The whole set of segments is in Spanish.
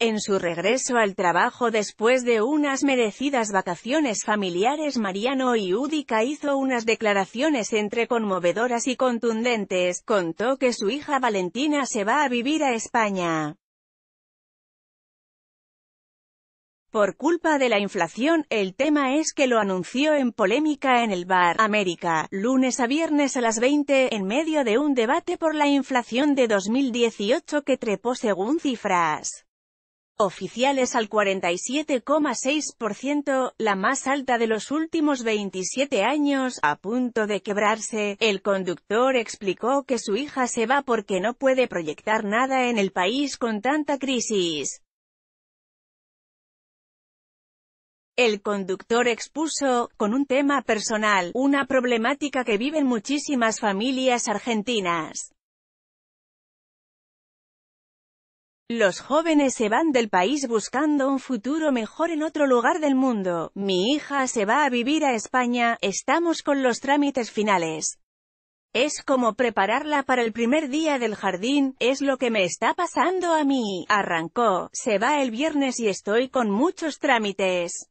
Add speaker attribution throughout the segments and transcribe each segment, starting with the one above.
Speaker 1: En su regreso al trabajo después de unas merecidas vacaciones familiares Mariano y Udica hizo unas declaraciones entre conmovedoras y contundentes, contó que su hija Valentina se va a vivir a España. Por culpa de la inflación, el tema es que lo anunció en polémica en el bar América, lunes a viernes a las 20, en medio de un debate por la inflación de 2018 que trepó según cifras oficiales al 47,6%, la más alta de los últimos 27 años, a punto de quebrarse. El conductor explicó que su hija se va porque no puede proyectar nada en el país con tanta crisis. El conductor expuso, con un tema personal, una problemática que viven muchísimas familias argentinas. Los jóvenes se van del país buscando un futuro mejor en otro lugar del mundo. Mi hija se va a vivir a España, estamos con los trámites finales. Es como prepararla para el primer día del jardín, es lo que me está pasando a mí. Arrancó, se va el viernes y estoy con muchos trámites.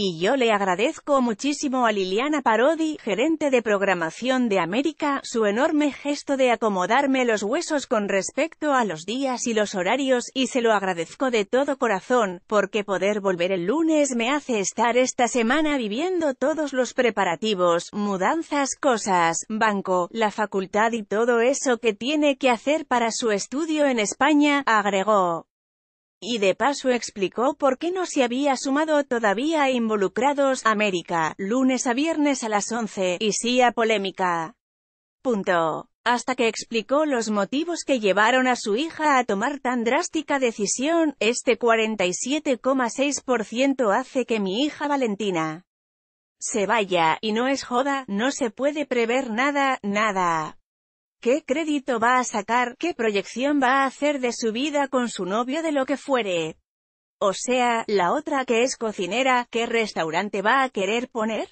Speaker 1: Y yo le agradezco muchísimo a Liliana Parodi, gerente de programación de América, su enorme gesto de acomodarme los huesos con respecto a los días y los horarios, y se lo agradezco de todo corazón, porque poder volver el lunes me hace estar esta semana viviendo todos los preparativos, mudanzas, cosas, banco, la facultad y todo eso que tiene que hacer para su estudio en España, agregó y de paso explicó por qué no se había sumado todavía a Involucrados América, lunes a viernes a las 11, y sí a Polémica. Punto. Hasta que explicó los motivos que llevaron a su hija a tomar tan drástica decisión, este 47,6% hace que mi hija Valentina se vaya, y no es joda, no se puede prever nada, nada. ¿Qué crédito va a sacar? ¿Qué proyección va a hacer de su vida con su novio de lo que fuere? O sea, la otra que es cocinera, ¿qué restaurante va a querer poner?